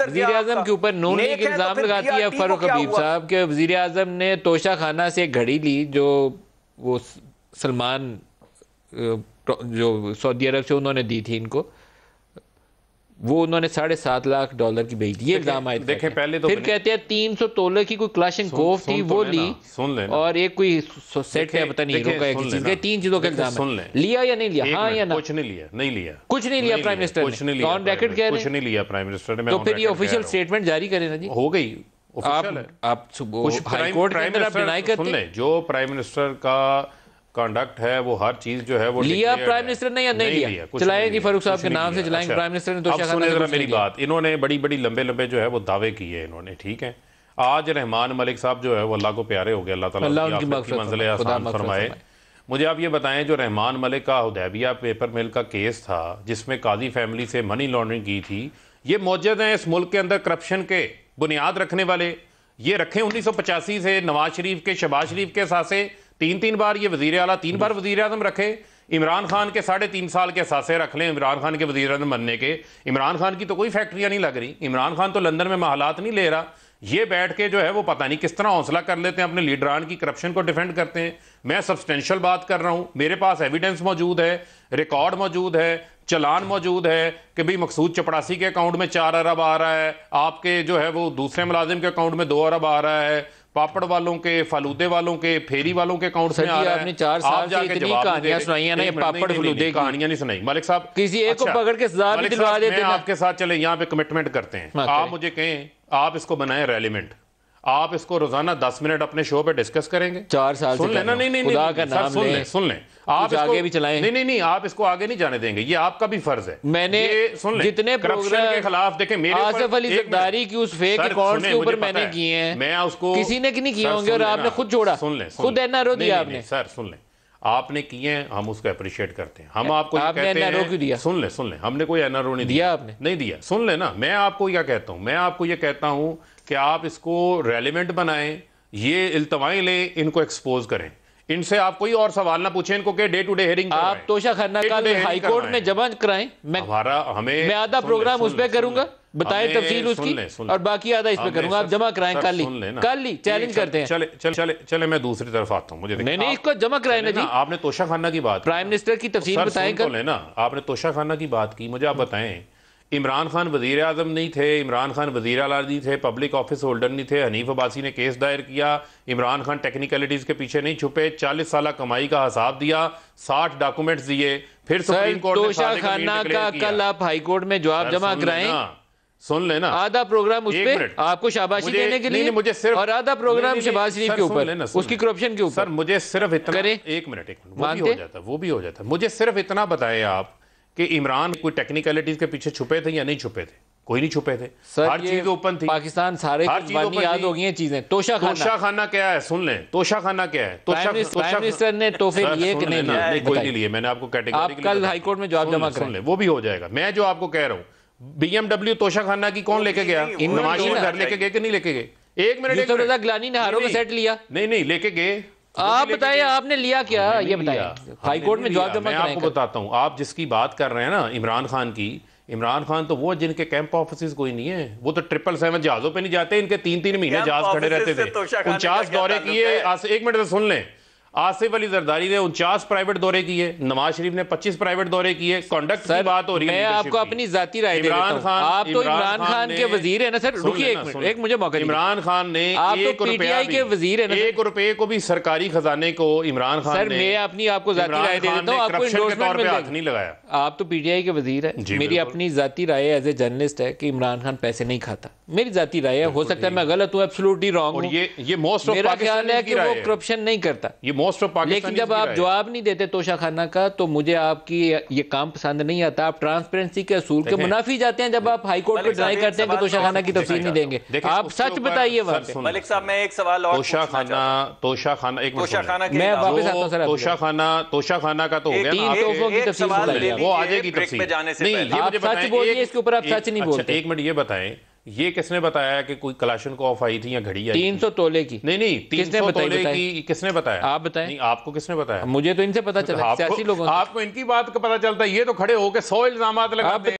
वजीर आजम के ऊपर नो तो एक इल्जाम लगाती है फरूख हबीब साहब के वजीर आजम ने तोशा खाना से घड़ी ली जो वो सलमान तो- जो सऊदी अरब से उन्होंने दी थी इनको वो उन्होंने साढ़े सात लाख डॉलर की भेज दी ये इल्जाम आए देखे पहले तो फिर कहते हैं तीन सौ तोले की कोई क्लाशन गोफ थी तो वो ली सुन ले और एक कोई सेट है पता नहीं हीरो का एक चीज ये तीन चीजों का इल्जाम सुन ले लिया या नहीं लिया हाँ या ना कुछ नहीं लिया नहीं लिया कुछ नहीं लिया प्राइम मिनिस्टर कुछ नहीं लिया रैकेट रेकर्ड कह रहे कुछ नहीं लिया प्राइम मिनिस्टर ने तो फिर ये ऑफिशियल स्टेटमेंट जारी करे ना जी हो गई आप आप हाई कोर्ट प्राइम मिनिस्टर आप डिनाई करते हैं जो प्राइम मिनिस्टर का कंडक्ट है वो हर चीज जो है वो लिया प्राइम मिनिस्टर ने या नहीं, लिया, चलाएंगे फारूक साहब के नाम से चलाएंगे प्राइम मिनिस्टर ने तो मेरी बात इन्होंने बड़ी बड़ी लंबे लंबे जो है वो दावे किए इन्होंने ठीक है आज रहमान मलिक साहब जो है वो अल्लाह को प्यारे हो गए अल्लाह तला मंजिल फरमाए मुझे आप ये बताएं जो रहमान मलिक का उदैबिया पेपर मिल का केस था जिसमें काजी फैमिली से मनी लॉन्ड्रिंग की थी ये मौजूद हैं इस मुल्क के अंदर करप्शन के बुनियाद रखने वाले ये रखे उन्नीस से नवाज शरीफ के शबाज शरीफ के सासे तीन तीन बार ये वजीर अला तीन बार वजीर अजम रखे इमरान खान के साढ़े तीन साल के सासे रख लें इमरान खान के वजी अजम बनने के इमरान खान की तो कोई फैक्ट्रियाँ नहीं लग रही इमरान खान तो लंदन में महालात नहीं ले रहा ये बैठ के जो है वो पता नहीं किस तरह हौसला कर लेते हैं अपने लीडरान की करप्शन को डिफेंड करते हैं मैं सब्सटेंशल बात कर रहा हूँ मेरे पास एविडेंस मौजूद है रिकॉर्ड मौजूद है चलान मौजूद है कि भाई मकसूद चपड़ासी के अकाउंट में चार अरब आ रहा है आपके जो है वो दूसरे मुलाजिम के अकाउंट में दो अरब आ रहा है पापड़ वालों के फलूदे वालों के फेरी वालों के अकाउंट में आ रहा आपने चार साल से इतनी कहानियां सुनाई है ना ये पापड़ फालूदे कहानियां नहीं सुनाई मालिक साहब किसी एक को अच्छा। पकड़ के सजा भी दिलवा देते हैं आपके साथ चले यहाँ पे कमिटमेंट करते हैं आप मुझे कहें आप इसको बनाए रेलिमेंट आप इसको रोजाना दस मिनट अपने शो पे डिस्कस करेंगे चार साल सुन लेना नहीं नहीं खुदा का नाम सुन ले सुन ले आप इसको, आगे भी चलाएं नहीं नहीं नहीं आप इसको आगे नहीं जाने देंगे ये आपका भी फर्ज है मैंने सुन ले जितने प्रोग्राम के खिलाफ देखे मेरे आसिफ अली जरदारी की उस फेक अकाउंट के ऊपर मैंने किए हैं मैं उसको किसी ने नहीं किए होंगे और आपने खुद जोड़ा सुन ले खुद एन एनआरओ दिया आपने सर सुन लें आपने किए हैं हम उसको अप्रिशिएट करते हैं हम आपको आपने कहते एनआरओ क्यों दिया सुन ले सुन ले हमने कोई एनआरओ नहीं दिया आपने नहीं दिया सुन ले ना मैं आपको क्या कहता हूँ मैं आपको ये कहता हूँ कि आप इसको रेलिवेंट बनाएं ये इल्तवाएं लें इनको एक्सपोज करें इनसे आप कोई और सवाल ना पूछे इनको डे टू डे हेयरिंग आप तोशा खन्ना का हाईकोर्ट में जमा कराएं हमारा हमें मैं आधा प्रोग्राम उस पर करूंगा बताए तफसील उसकी और बाकी आधा इस पे करूंगा आप जमा कराएं कल ही कल ही चैलेंज करते हैं चले चले चले चले मैं दूसरी तरफ आता हूँ मुझे नहीं नहीं इसको जमा कराए ना जी आपने तोशा खाना की बात प्राइम मिनिस्टर की तफसील बताएं कल तो ना आपने तोशा खाना की बात की मुझे आप हम्म। बताएं इमरान खान वजीर आजम नहीं थे इमरान खान वजीर अला नहीं थे पब्लिक ऑफिस होल्डर नहीं थे हनीफ अबासी ने केस दायर किया इमरान खान टेक्निकलिटीज़ के पीछे नहीं छुपे चालीस साल कमाई का हिसाब दिया साठ डॉक्यूमेंट्स दिए फिर सुप्रीम कोर्ट ने खाना का कल आप हाई कोर्ट में जवाब जमा कराएं सुन लेना आधा प्रोग्राम पे आपको शाबाशी देने के लिए मुझे सिर्फ और आधा प्रोग्राम शहबाज शरीफ के ऊपर उसकी करप्शन के ऊपर मुझे सिर्फ इतना करें एक मिनट एक मिनट वो भी हो जाता वो भी हो जाता मुझे सिर्फ इतना बताए आप कि इमरान कोई टेक्निकलिटीज के पीछे छुपे थे या नहीं छुपे थे कोई नहीं छुपे थे सर हर चीज ओपन थी पाकिस्तान सारे हर चीज याद हो गई है चीजें तोशा खाना तोशा खाना क्या है सुन लें तोशा खाना क्या है तोशा तोशा मिनिस्टर ने तोहफे लिए कि नहीं लिए कोई नहीं लिए मैंने आपको कैटेगरी आप कल हाईकोर्ट में जवाब जमा कर लें वो भी हो जाएगा मैं जो आपको कह रहा हूँ बीएमडब्ल्यू तोशा खाना की कौन लेके गया इन नवाजी घर लेके गए कि नहीं लेके गए एक मिनट एक मिनट ग्लानी ने हारो का सेट लिया नहीं नहीं लेके गए आप बताइए आपने लिया क्या ये बताया हाईकोर्ट में जवाब मैं आपको बताता हूँ आप जिसकी बात कर रहे हैं ना इमरान खान की इमरान खान तो वो जिनके कैंप ऑफिस कोई नहीं है वो तो ट्रिपल सेवन जहाजों पे नहीं जाते इनके तीन तीन महीने जहाज खड़े रहते थे उनचास दौरे किए एक मिनट से तो सुन लें आसिफ अली जरदारी ने उनचास प्राइवेट दौरे किए नवाज शरीफ ने पच्चीस प्राइवेट दौरे किए कॉन्डक्ट की बात हो रही है आपको अपनी जाति राय इमरान खान आप तो इमरान खान के वजीर है ना सर रुकिए एक एक मुझे मौका इमरान खान ने आप तो पीटीआई के वजीर है ना एक रुपए को भी सरकारी खजाने को इमरान खान सर मैं अपनी आपको राय दे देता हूँ आपको हाथ नहीं लगाया आप तो पीटीआई के वजीर है मेरी अपनी जाति राय एज ए जर्नलिस्ट है कि इमरान खान पैसे नहीं खाता मेरी जाति राय है हो सकता है मैं गलत हूँ एब्सोल्युटली रॉन्ग ये ये मोस्ट ऑफ मेरा ख्याल है कि वो करप्शन नहीं करता ये मोस्ट ऑफ लेकिन जब आप जवाब नहीं देते तोशा खाना का तो मुझे आपकी ये काम पसंद नहीं आता आप ट्रांसपेरेंसी के असूल के मुनाफी जाते हैं जब आप हाईकोर्ट को ड्राई करते हैं कि तो तोशा खाना की तफसील नहीं देंगे आप सच बताइए मलिक साहब मैं एक सवाल और तोशा खाना तोशा खाना एक तोशा खाना मैं वापस आता हूँ सर तोशा खाना तोशा खाना का तो हो गया तीन तोहफों की तफसील वो आ जाएगी सच बोलिए इसके ऊपर आप सच नहीं अच्छा, बोलते एक मिनट ये बताएं ये किसने बताया कि कोई कलाशन को ऑफ आई थी या घड़ी तीन सौ तोले की नहीं नहीं तीन सौ तोले की किसने बताया आप बताएं नहीं आपको किसने बताया मुझे तो इनसे पता चला आपको, आपको इनकी बात का पता चलता है ये तो खड़े होकर सौ इल्जाम लगा